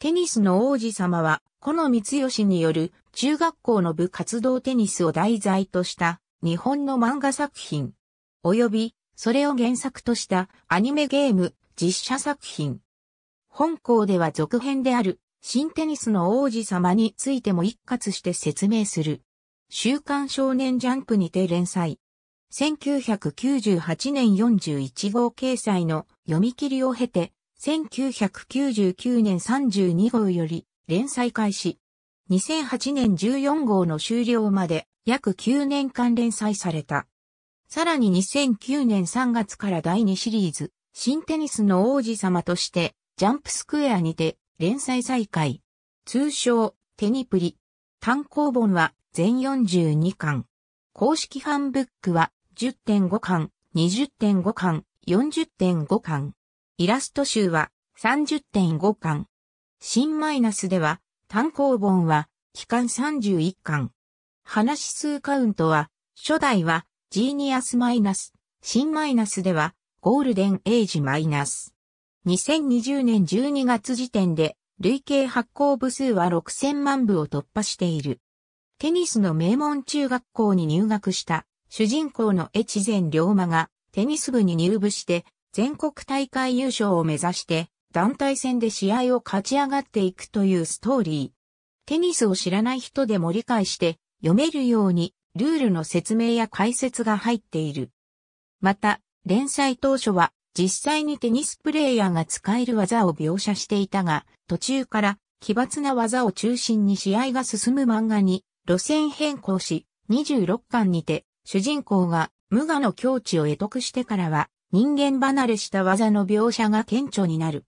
テニスの王子様は、この三吉による中学校の部活動テニスを題材とした日本の漫画作品、及びそれを原作としたアニメゲーム実写作品。本校では続編である新テニスの王子様についても一括して説明する。週刊少年ジャンプにて連載。1998年41号掲載の読み切りを経て1999年32号より連載開始。2008年14号の終了まで約9年間連載された。さらに2009年3月から第2シリーズ、新テニスの王子様として、ジャンプスクエアにて連載再開。通称、テニプリ。単行本は全42巻。公式ファンブックは10.5巻、20.5巻、40.5巻。イラスト集は30.5巻。新マイナスでは単行本は期間31巻。話数カウントは初代はジーニアスマイナス、新マイナスではゴールデンエイジマイナス。2020年12月時点で累計発行部数は6000万部を突破している。テニスの名門中学校に入学した主人公の越前龍馬がテニス部に入部して全国大会優勝を目指して団体戦で試合を勝ち上がっていくというストーリー。テニスを知らない人でも理解して読めるようにルールの説明や解説が入っている。また、連載当初は実際にテニスプレイヤーが使える技を描写していたが、途中から奇抜な技を中心に試合が進む漫画に路線変更し、26巻にて主人公が無我の境地を得得してからは人間離れした技の描写が顕著になる。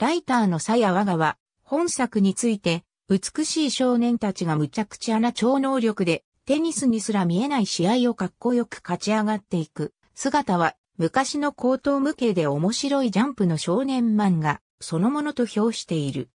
ライターの鞘我がは、本作について、美しい少年たちが無茶苦茶な超能力で、テニスにすら見えない試合をかっこよく勝ち上がっていく姿は、昔の高等無形で面白いジャンプの少年漫画、そのものと評している。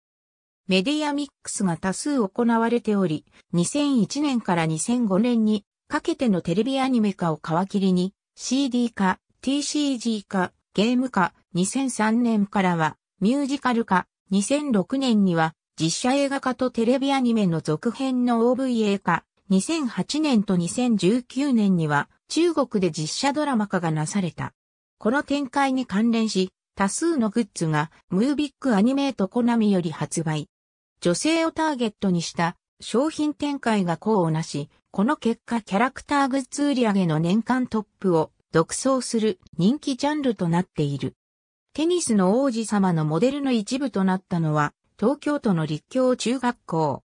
メディアミックスが多数行われており、2001年から2005年にかけてのテレビアニメ化を皮切りに CD 化、TCG 化、ゲーム化、2003年からはミュージカル化、2006年には実写映画化とテレビアニメの続編の OVA 化、2008年と2019年には中国で実写ドラマ化がなされた。この展開に関連し、多数のグッズがムービックアニメートコナミより発売。女性をターゲットにした商品展開が功をなし、この結果キャラクターグッズ売上げの年間トップを独走する人気ジャンルとなっている。テニスの王子様のモデルの一部となったのは、東京都の立教中学校。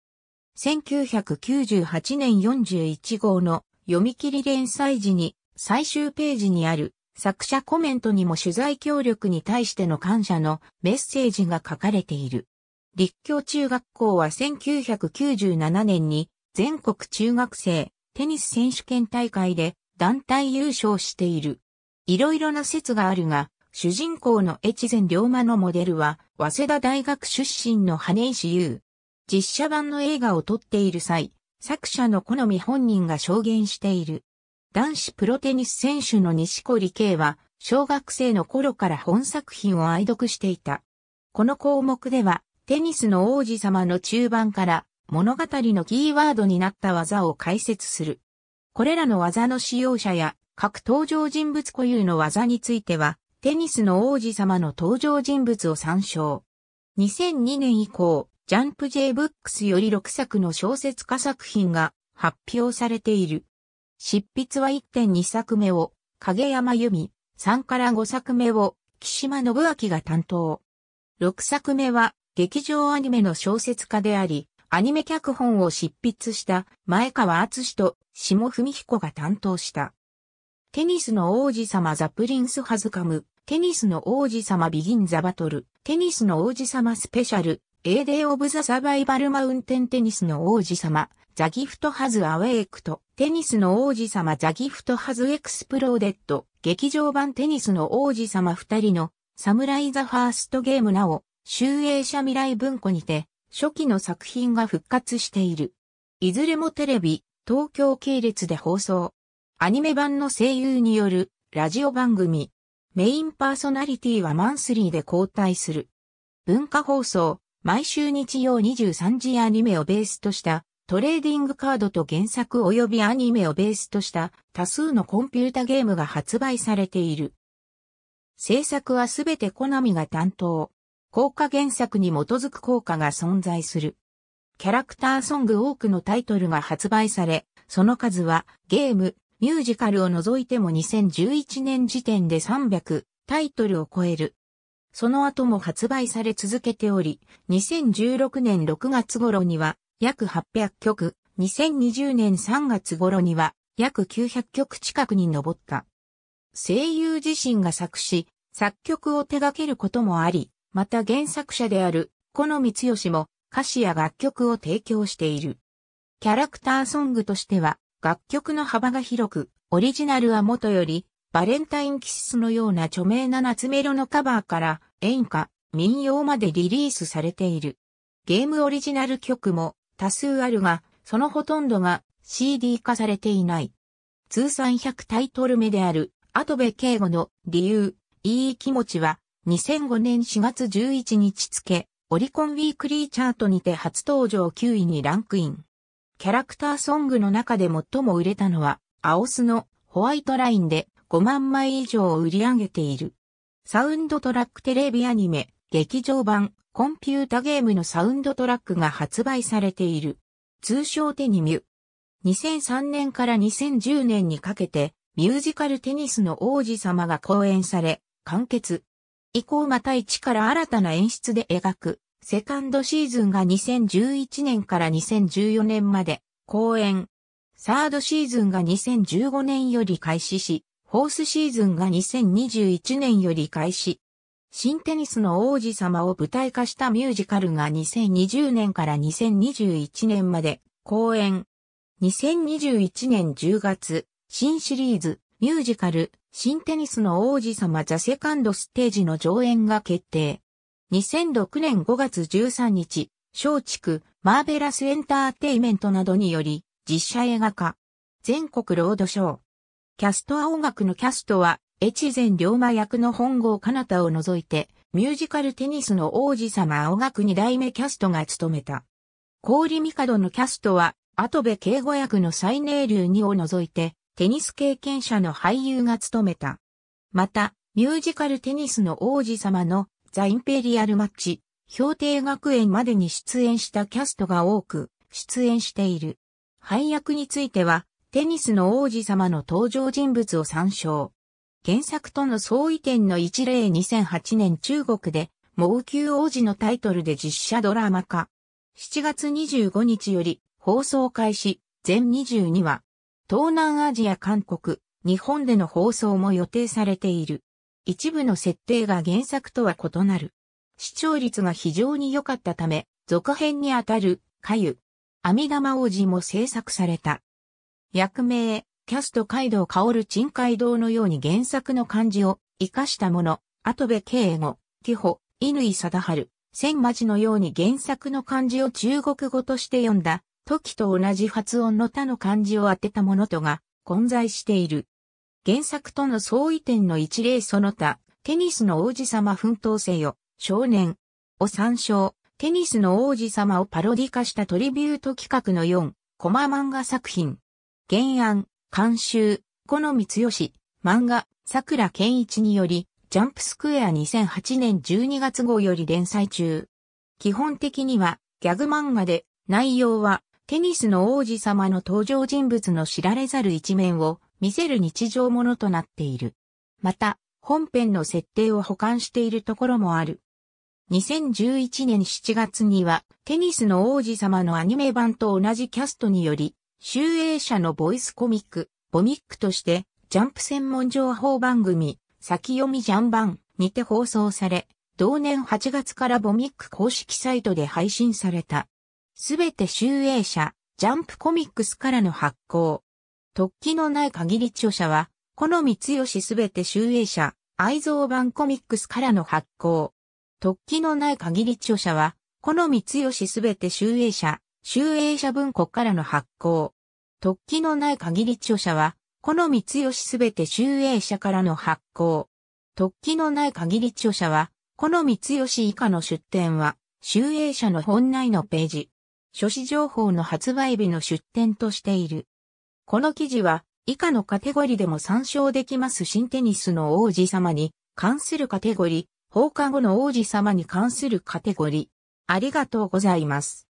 1998年41号の読み切り連載時に最終ページにある作者コメントにも取材協力に対しての感謝のメッセージが書かれている。立教中学校は1997年に全国中学生テニス選手権大会で団体優勝している。いろいろな説があるが、主人公の越前龍馬のモデルは、早稲田大学出身の羽石優。実写版の映画を撮っている際、作者の好み本人が証言している。男子プロテニス選手の西堀圭は、小学生の頃から本作品を愛読していた。この項目では、テニスの王子様の中盤から、物語のキーワードになった技を解説する。これらの技の使用者や各登場人物固有の技については、テニスの王子様の登場人物を参照。2002年以降、ジャンプ J ブックスより6作の小説家作品が発表されている。執筆は1.2作目を影山由美、3から5作目を岸間信明が担当。6作目は劇場アニメの小説家であり、アニメ脚本を執筆した前川敦と下文彦が担当した。テニスの王子様ザプリンスハズカム、テニスの王子様ビギンザバトル、テニスの王子様スペシャル、エーデー・オブザサバイバルマウンテンテニスの王子様、ザギフトハズアウェイクと、テニスの王子様ザギフトハズエクスプローデッド、劇場版テニスの王子様二人の、サムライザファーストゲームなお、集英社未来文庫にて、初期の作品が復活している。いずれもテレビ、東京系列で放送。アニメ版の声優によるラジオ番組。メインパーソナリティはマンスリーで交代する。文化放送、毎週日曜23時アニメをベースとしたトレーディングカードと原作及びアニメをベースとした多数のコンピュータゲームが発売されている。制作はすべてコナミが担当。効果原作に基づく効果が存在する。キャラクターソング多くのタイトルが発売され、その数はゲーム、ミュージカルを除いても2011年時点で300タイトルを超える。その後も発売され続けており、2016年6月頃には約800曲、2020年3月頃には約900曲近くに上った。声優自身が作詞、作曲を手掛けることもあり、また原作者である、この三義も歌詞や楽曲を提供している。キャラクターソングとしては、楽曲の幅が広く、オリジナルはもとより、バレンタインキスのような著名な夏メロのカバーから演歌、民謡までリリースされている。ゲームオリジナル曲も多数あるが、そのほとんどが CD 化されていない。通算100タイトル目である、後部敬吾の理由、いい気持ちは、2005年4月11日付、オリコンウィークリーチャートにて初登場9位にランクイン。キャラクターソングの中で最も売れたのは、アオスのホワイトラインで5万枚以上を売り上げている。サウンドトラックテレビアニメ、劇場版、コンピュータゲームのサウンドトラックが発売されている。通称テニミュ。2003年から2010年にかけて、ミュージカルテニスの王子様が公演され、完結。以降また一から新たな演出で描く、セカンドシーズンが2011年から2014年まで、公演。サードシーズンが2015年より開始し、フォースシーズンが2021年より開始。新テニスの王子様を舞台化したミュージカルが2020年から2021年まで公演。2021年10月、新シリーズ、ミュージカル、新テニスの王子様ザセカンドステージの上演が決定。2006年5月13日、松竹、マーベラスエンターテイメントなどにより、実写映画化。全国ロードショー。キャストは音楽のキャストは、越前龍馬役の本郷なたを除いて、ミュージカルテニスの王子様青学二代目キャストが務めた。氷帝のキャストは、後部敬語役のサイネ二を除いて、テニス経験者の俳優が務めた。また、ミュージカルテニスの王子様のザ・インペリアル・マッチ、氷定学園までに出演したキャストが多く出演している。配役については、テニスの王子様の登場人物を参照。原作との相違点の一例2008年中国で、猛球王子のタイトルで実写ドラマ化。7月25日より放送開始、全22話。東南アジア韓国、日本での放送も予定されている。一部の設定が原作とは異なる。視聴率が非常に良かったため、続編にあたる、かゆ、阿弥玉王子も制作された。役名、キャスト街道薫鎮海道のように原作の漢字を活かしたもの、後部敬語、ティホ、乾貞治、千町のように原作の漢字を中国語として読んだ時と同じ発音の他の漢字を当てたものとが混在している。原作との相違点の一例その他、テニスの王子様奮闘せよ、少年を参照、テニスの王子様をパロディ化したトリビュート企画の4、コマ漫画作品。原案、監修、好み光し、漫画、桜健一により、ジャンプスクエア2008年12月号より連載中。基本的にはギャグ漫画で、内容はテニスの王子様の登場人物の知られざる一面を見せる日常ものとなっている。また、本編の設定を保管しているところもある。2011年7月には、テニスの王子様のアニメ版と同じキャストにより、集英社のボイスコミック、ボミックとして、ジャンプ専門情報番組、先読みジャンバンにて放送され、同年8月からボミック公式サイトで配信された。すべて集英社、ジャンプコミックスからの発行。突起のない限り著者は、この三しすべて集英社、愛蔵版コミックスからの発行。突起のない限り著者は、この三しすべて集英社、集英社文庫からの発行。突起のない限り著者は、この三しすべて集英社からの発行。突起のない限り著者は、この三吉以下の出典は、集英社の本内のページ。書誌情報の発売日の出典としている。この記事は、以下のカテゴリでも参照できます新テニスの王子様に関するカテゴリ、放課後の王子様に関するカテゴリ。ありがとうございます。